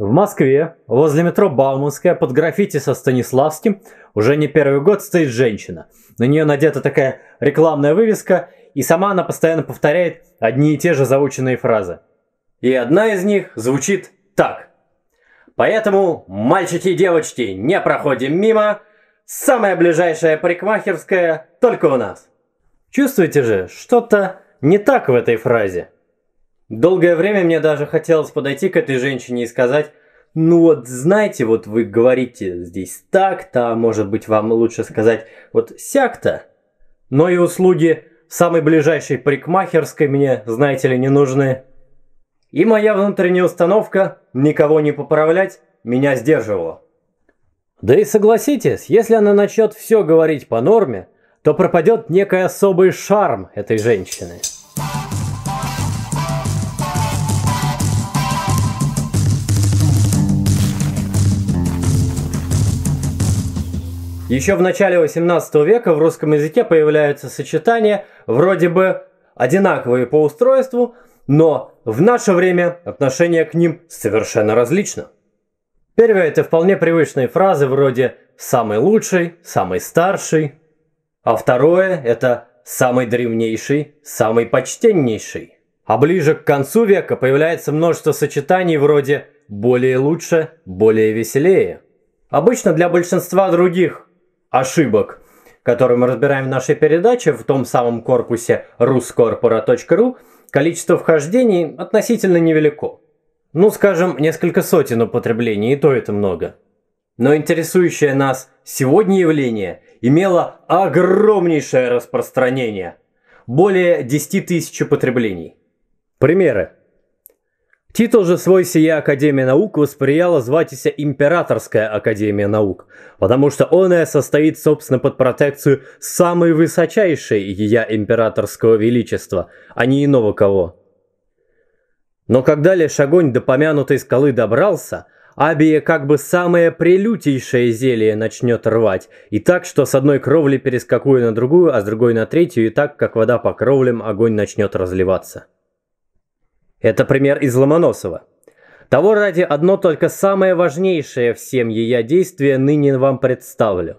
В Москве, возле метро Бауманская, под граффити со Станиславским, уже не первый год стоит женщина. На нее надета такая рекламная вывеска, и сама она постоянно повторяет одни и те же заученные фразы. И одна из них звучит так. Поэтому, мальчики и девочки, не проходим мимо. Самая ближайшая парикмахерская только у нас. Чувствуете же, что-то не так в этой фразе. Долгое время мне даже хотелось подойти к этой женщине и сказать, ну вот знаете, вот вы говорите здесь так-то, а может быть вам лучше сказать вот сяк-то. Но и услуги самой ближайшей парикмахерской мне, знаете ли, не нужны. И моя внутренняя установка никого не поправлять меня сдерживала. Да и согласитесь, если она начнет все говорить по норме, то пропадет некий особый шарм этой женщины. Еще в начале 18 века в русском языке появляются сочетания вроде бы одинаковые по устройству, но в наше время отношение к ним совершенно различно. Первое – это вполне привычные фразы вроде «самый лучший», «самый старший», а второе – это «самый древнейший», «самый почтеннейший». А ближе к концу века появляется множество сочетаний вроде «более лучше», «более веселее». Обычно для большинства других ошибок, которые мы разбираем в нашей передаче в том самом корпусе ruscorpora.ru, количество вхождений относительно невелико. Ну, скажем, несколько сотен употреблений, и то это много. Но интересующее нас сегодня явление имело огромнейшее распространение. Более 10 тысяч употреблений. Примеры. Титул же свой сия Академия наук восприяла зватися Императорская Академия наук, потому что оная состоит, собственно, под протекцию самой высочайшей ее императорского величества, а не иного кого. Но когда лишь огонь до помянутой скалы добрался, Абия как бы самое прелютейшее зелье начнет рвать, и так, что с одной кровли перескакую на другую, а с другой на третью, и так, как вода по кровлям, огонь начнет разливаться. Это пример из Ломоносова. Того ради одно только самое важнейшее в семье я действие ныне вам представлю.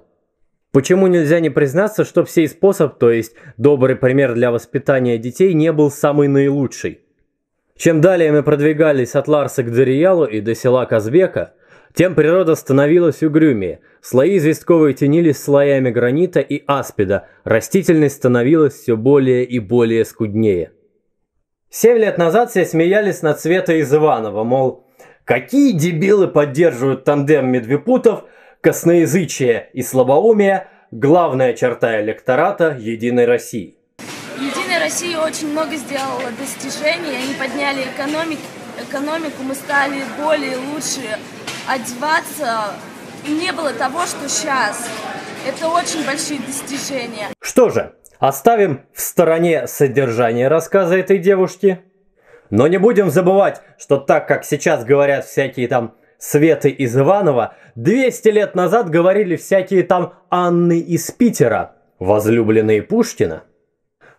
Почему нельзя не признаться, что всей способ, то есть добрый пример для воспитания детей, не был самый наилучший? Чем далее мы продвигались от Ларса к Дариялу и до села Казбека, тем природа становилась угрюмее. Слои известковые тянились слоями гранита и аспида, растительность становилась все более и более скуднее. Семь лет назад все смеялись над Света из Иванова, мол, какие дебилы поддерживают тандем Медвепутов, косноязычие и слабоумие – главная черта электората Единой России. Единая Россия очень много сделала достижений, они подняли экономик, экономику, мы стали более лучше одеваться, и не было того, что сейчас. Это очень большие достижения. Что же, Оставим в стороне содержание рассказа этой девушки. Но не будем забывать, что так как сейчас говорят всякие там Светы из Иванова, 200 лет назад говорили всякие там Анны из Питера, возлюбленные Пушкина.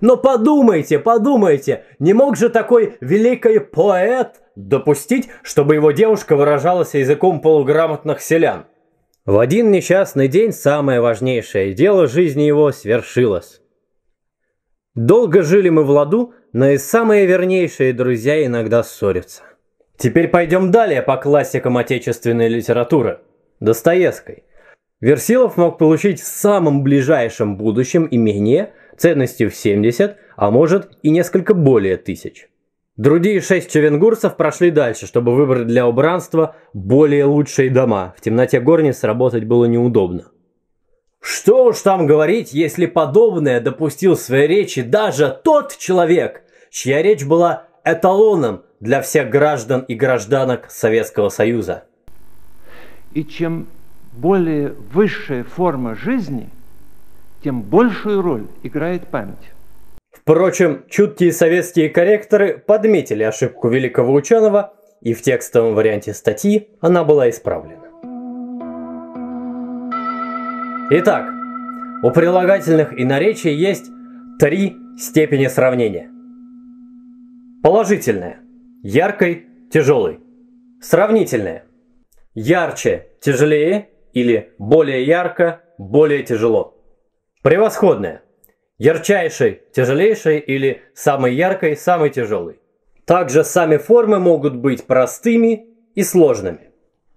Но подумайте, подумайте, не мог же такой великий поэт допустить, чтобы его девушка выражалась языком полуграмотных селян? В один несчастный день самое важнейшее дело жизни его свершилось. Долго жили мы в ладу, но и самые вернейшие друзья иногда ссорятся. Теперь пойдем далее по классикам отечественной литературы. Достоевской. Версилов мог получить в самом ближайшем будущем имение ценностью в 70, а может и несколько более тысяч. Другие шесть чевенгурцев прошли дальше, чтобы выбрать для убранства более лучшие дома. В темноте горни сработать было неудобно. Что уж там говорить, если подобное допустил в своей речи даже тот человек, чья речь была эталоном для всех граждан и гражданок Советского Союза. И чем более высшая форма жизни, тем большую роль играет память. Впрочем, чуткие советские корректоры подметили ошибку великого ученого, и в текстовом варианте статьи она была исправлена. Итак, у прилагательных и наречий есть три степени сравнения. Положительное – яркой, тяжелый. Сравнительное – ярче, тяжелее или более ярко, более тяжело. Превосходное – ярчайший, тяжелейший или самый яркий, самый тяжелый. Также сами формы могут быть простыми и сложными.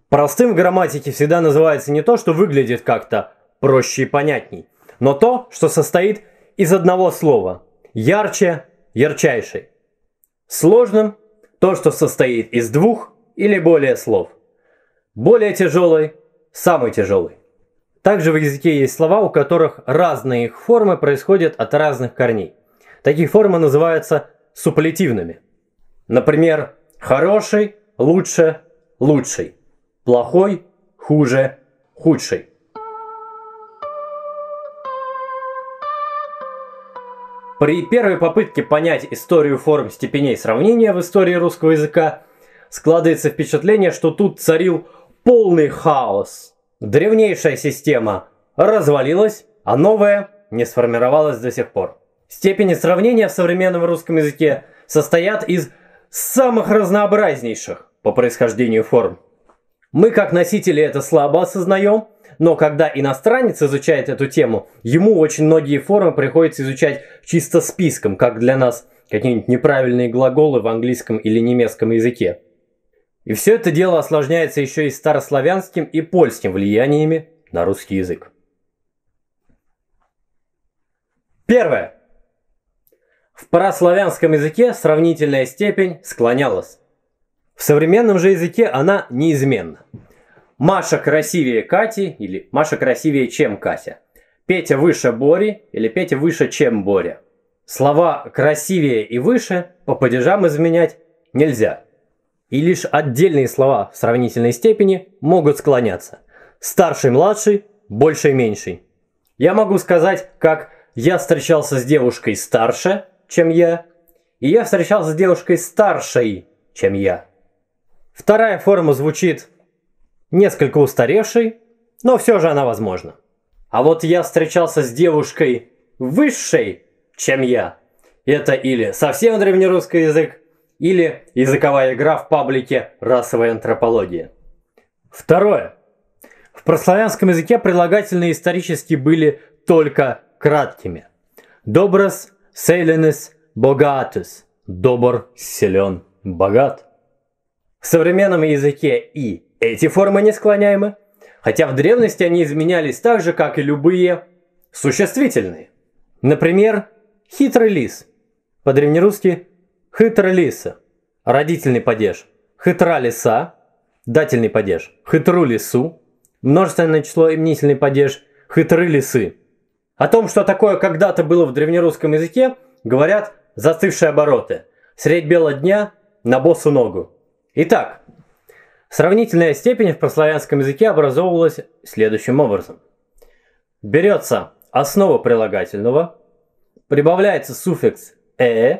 Простым в грамматике всегда называется не то, что выглядит как-то, проще и понятней, но то, что состоит из одного слова – ярче, ярчайший. Сложным – то, что состоит из двух или более слов. Более тяжелый – самый тяжелый. Также в языке есть слова, у которых разные их формы происходят от разных корней. Такие формы называются суплетивными. Например, хороший, лучше, лучший, плохой, хуже, худший. При первой попытке понять историю форм степеней сравнения в истории русского языка складывается впечатление, что тут царил полный хаос. Древнейшая система развалилась, а новая не сформировалась до сих пор. Степени сравнения в современном русском языке состоят из самых разнообразнейших по происхождению форм. Мы, как носители, это слабо осознаем – но когда иностранец изучает эту тему, ему очень многие формы приходится изучать чисто списком, как для нас какие-нибудь неправильные глаголы в английском или немецком языке. И все это дело осложняется еще и старославянским и польским влияниями на русский язык. Первое. В параславянском языке сравнительная степень склонялась. В современном же языке она неизменна. Маша красивее Кати или Маша красивее, чем Катя. Петя выше Бори или Петя выше, чем Боря. Слова «красивее» и «выше» по падежам изменять нельзя. И лишь отдельные слова в сравнительной степени могут склоняться. Старший – младший, больше – меньший. Я могу сказать, как «я встречался с девушкой старше, чем я», и «я встречался с девушкой старшей, чем я». Вторая форма звучит несколько устаревшей, но все же она возможна. А вот я встречался с девушкой высшей, чем я. Это или совсем древнерусский язык, или языковая игра в паблике «Расовая антропология». Второе. В прославянском языке прилагательные исторически были только краткими. Доброс, селенес, богатус. Добр, силен, богат. В современном языке и эти формы не склоняемы, хотя в древности они изменялись так же, как и любые существительные. Например, хитрый лис, по-древнерусски хитра лиса, родительный падеж, хитра лиса, дательный падеж, хитру лису, множественное число именительный падеж, хитры лисы. О том, что такое когда-то было в древнерусском языке, говорят застывшие обороты. Средь бела дня на босу ногу. Итак, Сравнительная степень в прославянском языке образовывалась следующим образом. Берется основа прилагательного, прибавляется суффикс «э»,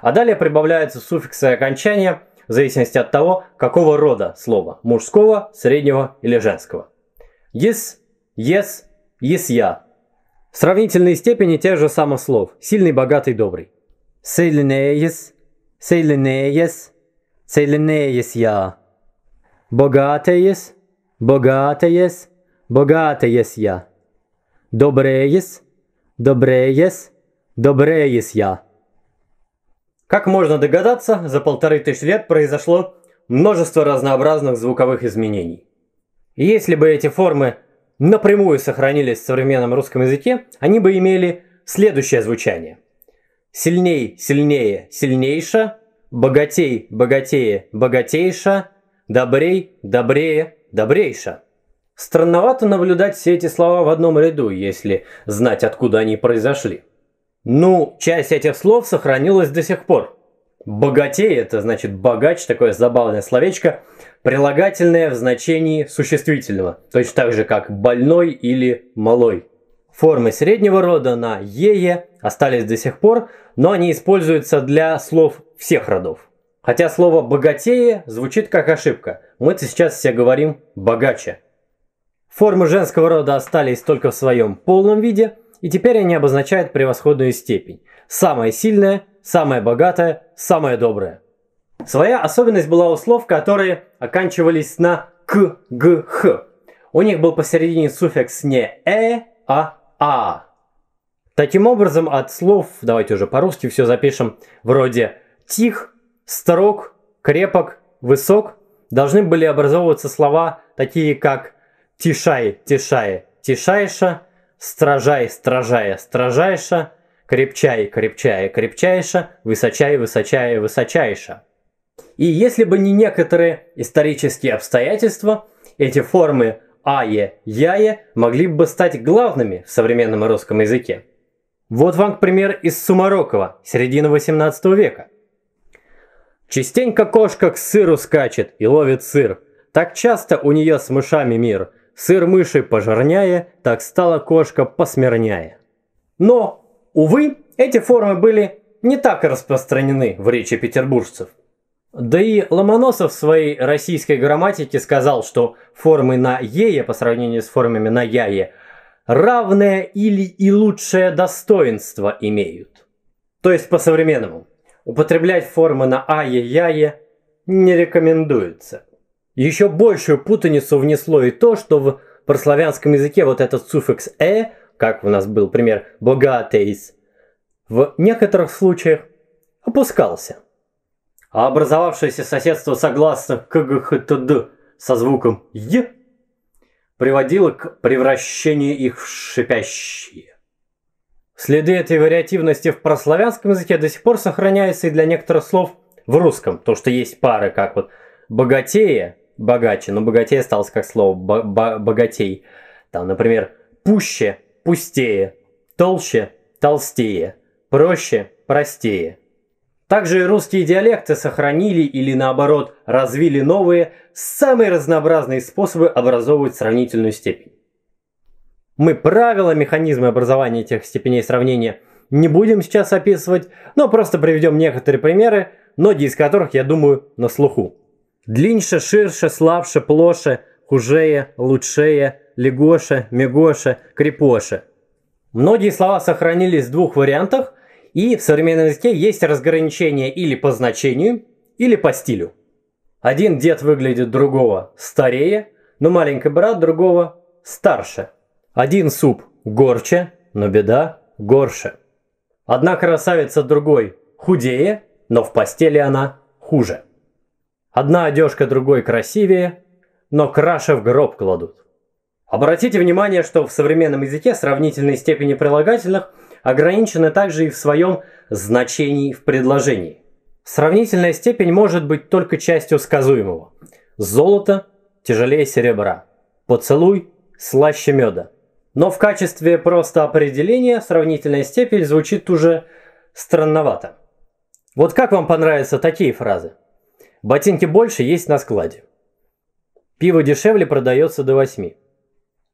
а далее прибавляются суффиксы окончания в зависимости от того, какого рода слово – мужского, среднего или женского. «Ес», «ес», я. Сравнительные степени тех же самых слов – сильный, богатый, добрый. Сильнее Сильнее «Сейленеес», «сейленеес», «сейленеесья». Богатеес, богатеес, богатеес я. Добреес, добреес, добреес я. Как можно догадаться, за полторы тысячи лет произошло множество разнообразных звуковых изменений. И если бы эти формы напрямую сохранились в современном русском языке, они бы имели следующее звучание. Сильней, сильнее, сильнейше, богатей, богатее, богатейше – Добрей, добрее, добрейша. Странновато наблюдать все эти слова в одном ряду, если знать, откуда они произошли. Ну, часть этих слов сохранилась до сих пор. Богатей – это значит богач, такое забавное словечко, прилагательное в значении существительного, точно так же, как больной или малой. Формы среднего рода на «ее» остались до сих пор, но они используются для слов всех родов. Хотя слово «богатее» звучит как ошибка. мы сейчас все говорим «богаче». Формы женского рода остались только в своем полном виде, и теперь они обозначают превосходную степень. Самая сильная, самая богатая, самая добрая. Своя особенность была у слов, которые оканчивались на «к», «г», «х». У них был посередине суффикс не «э», а «а». Таким образом, от слов, давайте уже по-русски все запишем, вроде «тих», строг, крепок, высок должны были образовываться слова такие как «тишай», «тишай», «тишайша», «стражай», «стражая», «стражайша», «крепчай», «крепчая», «крепчайша», «высочай», «высочая», «высочайша». И если бы не некоторые исторические обстоятельства, эти формы «ае», «яе» могли бы стать главными в современном русском языке. Вот вам, к примеру, из Сумарокова, середины 18 века – Частенько кошка к сыру скачет и ловит сыр. Так часто у нее с мышами мир. Сыр мыши пожирнее, так стала кошка посмирнее. Но, увы, эти формы были не так распространены в речи петербуржцев. Да и Ломоносов в своей российской грамматике сказал, что формы на «ее» по сравнению с формами на «яе» равное или и лучшее достоинство имеют. То есть по-современному употреблять формы на «ае-яе» не рекомендуется. Еще большую путаницу внесло и то, что в прославянском языке вот этот суффикс «э», как у нас был пример «богатейс», в некоторых случаях опускался. А образовавшееся соседство согласно КГХТД со звуком «е» приводило к превращению их в шипящие. Следы этой вариативности в прославянском языке до сих пор сохраняются и для некоторых слов в русском, то что есть пары, как вот «богатее», «богаче», но «богатее» осталось как слово «богатей». Там, например, «пуще», «пустее», «толще», «толстее», «проще», «простее». Также и русские диалекты сохранили или наоборот развили новые, самые разнообразные способы образовывать сравнительную степень. Мы правила, механизмы образования этих степеней сравнения не будем сейчас описывать, но просто приведем некоторые примеры, многие из которых, я думаю, на слуху. Длиннее, ширше, слабше, плоше, хужее, лучшее, легоше, мегоше, крепоше. Многие слова сохранились в двух вариантах, и в современном языке есть разграничение или по значению, или по стилю. Один дед выглядит другого старее, но маленький брат другого старше – один суп горче, но беда горше. Одна красавица другой худее, но в постели она хуже. Одна одежка другой красивее, но краше в гроб кладут. Обратите внимание, что в современном языке сравнительные степени прилагательных ограничены также и в своем значении в предложении. Сравнительная степень может быть только частью сказуемого. Золото тяжелее серебра. Поцелуй слаще меда. Но в качестве просто определения сравнительная степень звучит уже странновато. Вот как вам понравятся такие фразы? Ботинки больше есть на складе. Пиво дешевле продается до 8.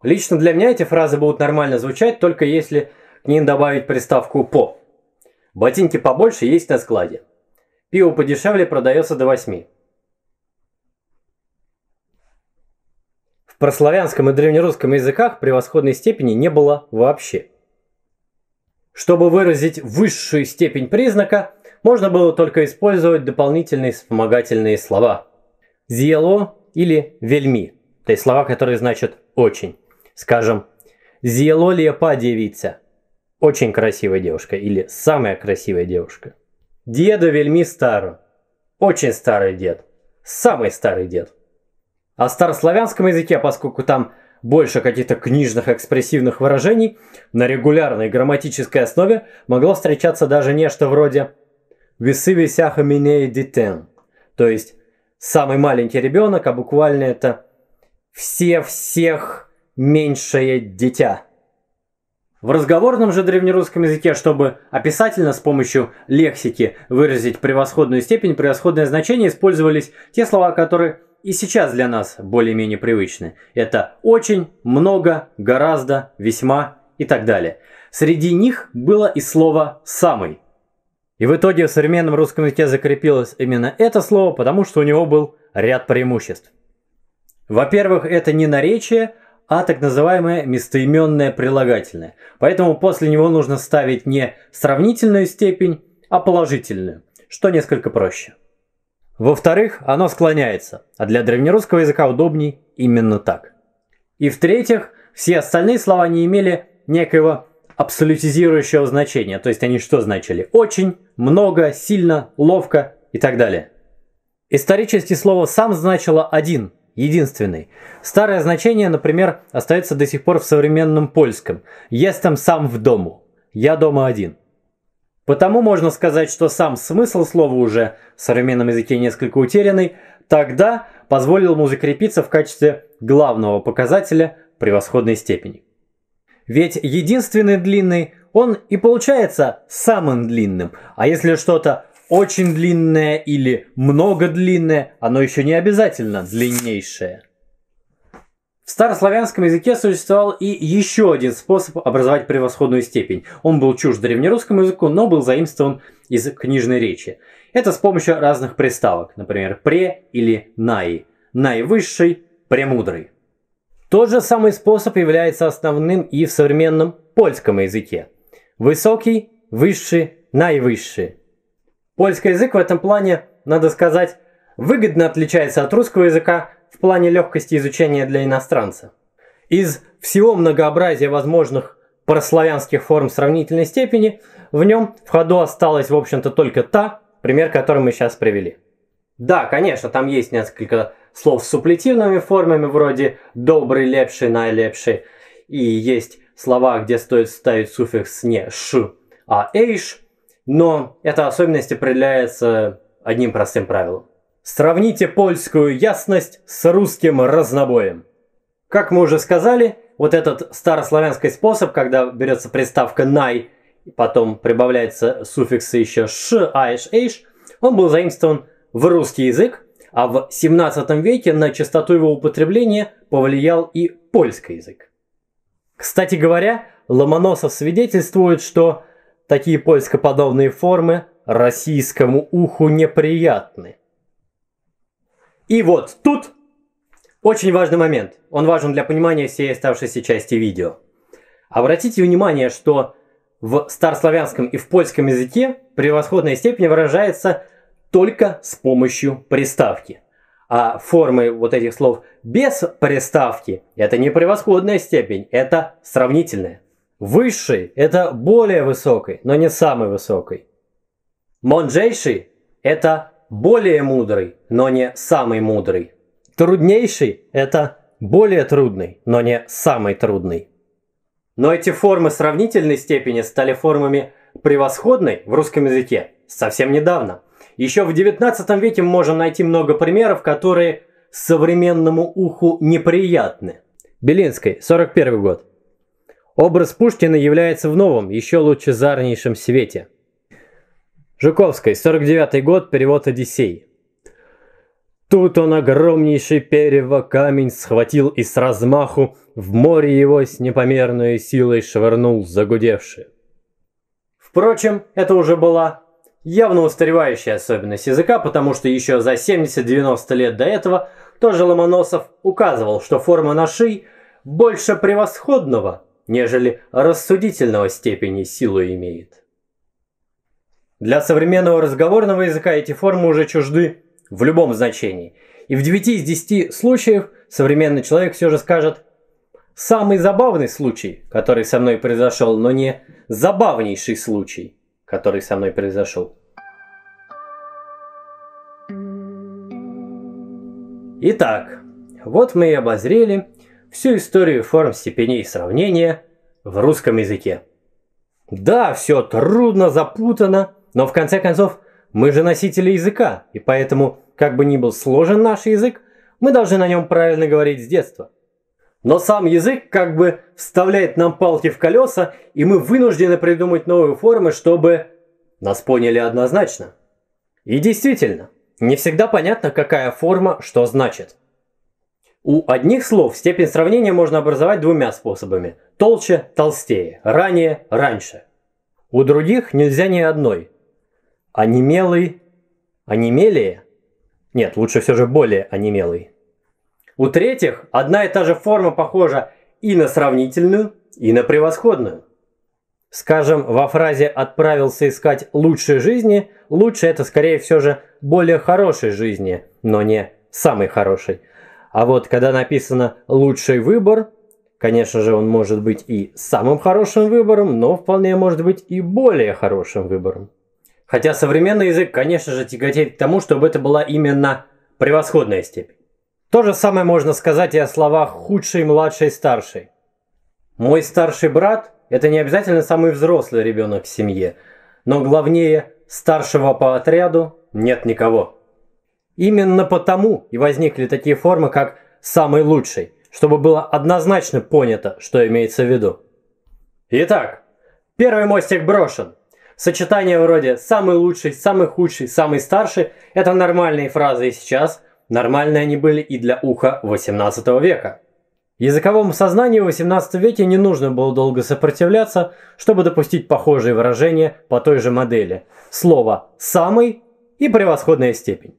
Лично для меня эти фразы будут нормально звучать, только если к ним добавить приставку «по». Ботинки побольше есть на складе. Пиво подешевле продается до 8. в прославянском и древнерусском языках превосходной степени не было вообще. Чтобы выразить высшую степень признака, можно было только использовать дополнительные вспомогательные слова. «Зело» или «вельми», то есть слова, которые значат «очень». Скажем, «зело лепа девица» – «очень красивая девушка» или «самая красивая девушка». «Деда вельми старо» – «очень старый дед», «самый старый дед». О старославянском языке, поскольку там больше каких-то книжных экспрессивных выражений, на регулярной грамматической основе могло встречаться даже нечто вроде «весы висяха миней дитен», то есть «самый маленький ребенок», а буквально это «все всех меньшее дитя». В разговорном же древнерусском языке, чтобы описательно с помощью лексики выразить превосходную степень, превосходное значение, использовались те слова, которые и сейчас для нас более-менее привычны. Это очень, много, гораздо, весьма и так далее. Среди них было и слово «самый». И в итоге в современном русском языке закрепилось именно это слово, потому что у него был ряд преимуществ. Во-первых, это не наречие, а так называемое местоименное прилагательное. Поэтому после него нужно ставить не сравнительную степень, а положительную, что несколько проще. Во-вторых, оно склоняется, а для древнерусского языка удобней именно так. И в-третьих, все остальные слова не имели некоего абсолютизирующего значения, то есть они что значили? Очень, много, сильно, ловко и так далее. Исторически слово «сам» значило «один», единственный. Старое значение, например, остается до сих пор в современном польском. «Jestem сам в дому», «я дома один». Потому можно сказать, что сам смысл слова уже в современном языке несколько утерянный, тогда позволил ему закрепиться в качестве главного показателя превосходной степени. Ведь единственный длинный, он и получается самым длинным. А если что-то очень длинное или много длинное, оно еще не обязательно длиннейшее. В старославянском языке существовал и еще один способ образовать превосходную степень. Он был чужд древнерусскому языку, но был заимствован из книжной речи. Это с помощью разных приставок, например, «пре» или «наи». «Наивысший», «премудрый». Тот же самый способ является основным и в современном польском языке. Высокий, высший, наивысший. Польский язык в этом плане, надо сказать, выгодно отличается от русского языка плане легкости изучения для иностранца. Из всего многообразия возможных прославянских форм сравнительной степени в нем в ходу осталась, в общем-то, только та, пример которой мы сейчас привели. Да, конечно, там есть несколько слов с суплетивными формами, вроде «добрый», «лепший», «наилепший», и есть слова, где стоит ставить суффикс не «ш», а «эйш», но эта особенность определяется одним простым правилом. Сравните польскую ясность с русским разнобоем. Как мы уже сказали, вот этот старославянский способ, когда берется приставка «най», и потом прибавляется суффиксы еще «ш», «айш», «эйш», он был заимствован в русский язык, а в 17 веке на частоту его употребления повлиял и польский язык. Кстати говоря, Ломоносов свидетельствует, что такие польскоподобные формы российскому уху неприятны – и вот тут очень важный момент. Он важен для понимания всей оставшейся части видео. Обратите внимание, что в старославянском и в польском языке превосходная степень выражается только с помощью приставки. А формы вот этих слов без приставки – это не превосходная степень, это сравнительная. Высший – это более высокой, но не самый высокой. Монжейший – это более мудрый, но не самый мудрый. Труднейший – это более трудный, но не самый трудный. Но эти формы сравнительной степени стали формами превосходной в русском языке совсем недавно. Еще в XIX веке можно найти много примеров, которые современному уху неприятны. Белинской, 41 год. Образ Пушкина является в новом, еще лучше лучезарнейшем свете – Жуковской, 49 год, перевод «Одиссей». Тут он огромнейший перево камень схватил и с размаху в море его с непомерной силой швырнул загудевши. Впрочем, это уже была явно устаревающая особенность языка, потому что еще за 70-90 лет до этого тоже Ломоносов указывал, что форма нашей больше превосходного, нежели рассудительного степени силу имеет. Для современного разговорного языка эти формы уже чужды в любом значении. И в 9 из 10 случаев современный человек все же скажет «самый забавный случай, который со мной произошел, но не забавнейший случай, который со мной произошел». Итак, вот мы и обозрели всю историю форм степеней сравнения в русском языке. Да, все трудно, запутано, но в конце концов, мы же носители языка, и поэтому, как бы ни был сложен наш язык, мы должны на нем правильно говорить с детства. Но сам язык как бы вставляет нам палки в колеса, и мы вынуждены придумать новые формы, чтобы нас поняли однозначно. И действительно, не всегда понятно, какая форма что значит. У одних слов степень сравнения можно образовать двумя способами. Толще – толстее, ранее – раньше. У других нельзя ни одной, онемелый, онемелее? Нет, лучше все же более онемелый. У третьих одна и та же форма похожа и на сравнительную, и на превосходную. Скажем, во фразе «отправился искать лучшей жизни» лучше это скорее все же более хорошей жизни, но не самой хорошей. А вот когда написано «лучший выбор», конечно же, он может быть и самым хорошим выбором, но вполне может быть и более хорошим выбором. Хотя современный язык, конечно же, тяготеет к тому, чтобы это была именно превосходная степень. То же самое можно сказать и о словах «худший», «младший», «старший». Мой старший брат – это не обязательно самый взрослый ребенок в семье, но главнее – старшего по отряду нет никого. Именно потому и возникли такие формы, как «самый лучший», чтобы было однозначно понято, что имеется в виду. Итак, первый мостик брошен – Сочетание вроде «самый лучший», «самый худший», «самый старший» – это нормальные фразы и сейчас. Нормальные они были и для уха 18 века. Языковому сознанию в XVIII веке не нужно было долго сопротивляться, чтобы допустить похожие выражения по той же модели. Слово «самый» и «превосходная степень».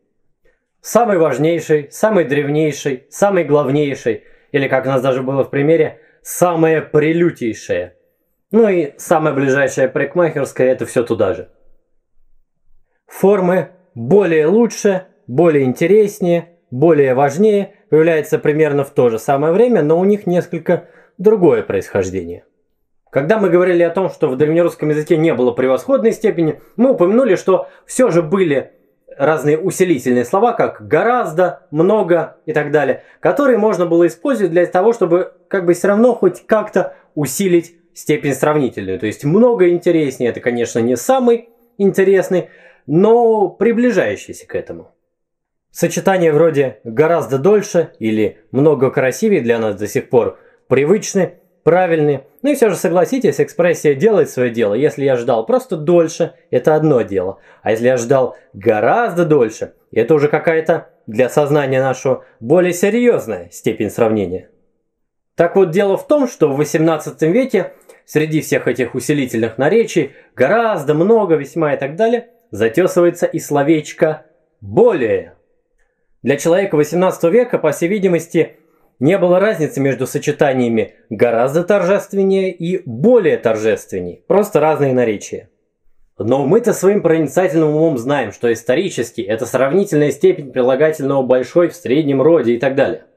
Самый важнейший, самый древнейший, самый главнейший, или как у нас даже было в примере, самое прелютейшее. Ну и самая ближайшая парикмахерская это все туда же. Формы более лучше, более интереснее, более важнее появляются примерно в то же самое время, но у них несколько другое происхождение. Когда мы говорили о том, что в древнерусском языке не было превосходной степени, мы упомянули, что все же были разные усилительные слова, как гораздо, много и так далее, которые можно было использовать для того, чтобы как бы все равно хоть как-то усилить степень сравнительную. То есть много интереснее, это, конечно, не самый интересный, но приближающийся к этому. Сочетания вроде «гораздо дольше» или «много красивее» для нас до сих пор привычны, правильны. Ну и все же согласитесь, экспрессия делает свое дело. Если я ждал просто дольше, это одно дело. А если я ждал гораздо дольше, это уже какая-то для сознания нашего более серьезная степень сравнения. Так вот, дело в том, что в 18 веке среди всех этих усилительных наречий гораздо много, весьма и так далее, затесывается и словечко «более». Для человека XVIII века, по всей видимости, не было разницы между сочетаниями «гораздо торжественнее» и «более торжественней», просто разные наречия. Но мы-то своим проницательным умом знаем, что исторически это сравнительная степень прилагательного «большой» в среднем роде и так далее –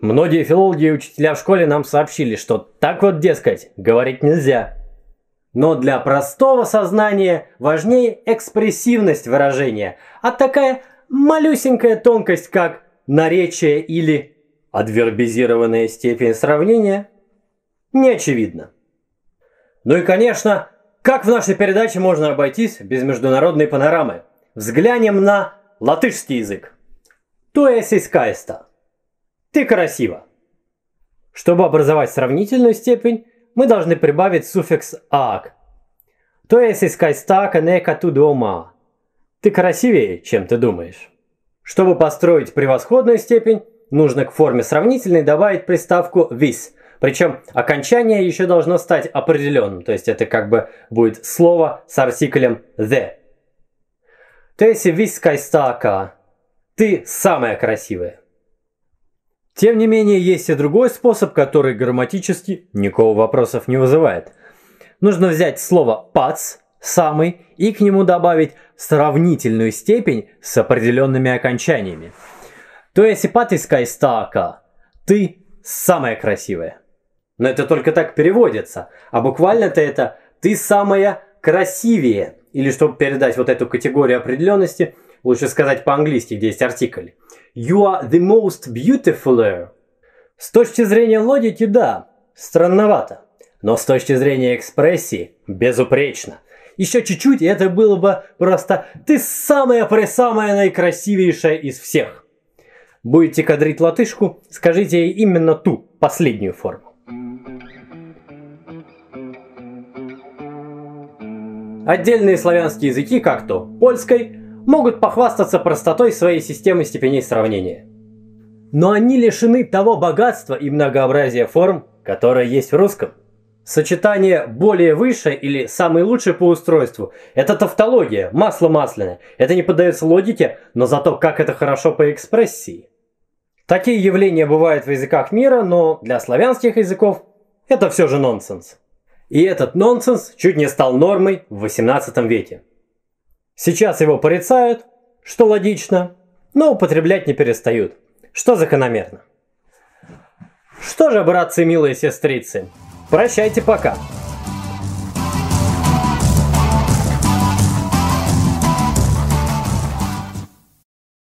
Многие филологи и учителя в школе нам сообщили, что так вот, дескать, говорить нельзя. Но для простого сознания важнее экспрессивность выражения, а такая малюсенькая тонкость, как наречие или адвербизированная степень сравнения, не очевидна. Ну и, конечно, как в нашей передаче можно обойтись без международной панорамы? Взглянем на латышский язык. То есть искайста. Ты красива. Чтобы образовать сравнительную степень, мы должны прибавить суффикс «ак». То есть из стака нека ту дома. Ты красивее, чем ты думаешь. Чтобы построить превосходную степень, нужно к форме сравнительной добавить приставку «вис», причем окончание еще должно стать определенным, то есть это как бы будет слово с артиклем «the». То есть «вис кайстака» – «ты самая красивая». Тем не менее, есть и другой способ, который грамматически никого вопросов не вызывает. Нужно взять слово «пац» – «самый» и к нему добавить сравнительную степень с определенными окончаниями. То есть «патискай стака» – «ты самая красивая». Но это только так переводится, а буквально-то это «ты самая красивее». Или чтобы передать вот эту категорию определенности – Лучше сказать по-английски, где есть артикль. You are the most beautiful. С точки зрения логики, да, странновато. Но с точки зрения экспрессии, безупречно. Еще чуть-чуть, и это было бы просто «ты самая-пресамая наикрасивейшая из всех». Будете кадрить латышку, скажите ей именно ту, последнюю форму. Отдельные славянские языки, как то польской, могут похвастаться простотой своей системы степеней сравнения. Но они лишены того богатства и многообразия форм, которое есть в русском. Сочетание «более выше» или «самый лучший по устройству» – это тавтология, масло масляное. Это не поддается логике, но зато как это хорошо по экспрессии. Такие явления бывают в языках мира, но для славянских языков это все же нонсенс. И этот нонсенс чуть не стал нормой в 18 веке. Сейчас его порицают, что логично, но употреблять не перестают, что закономерно. Что же, братцы, милые сестрицы, прощайте пока.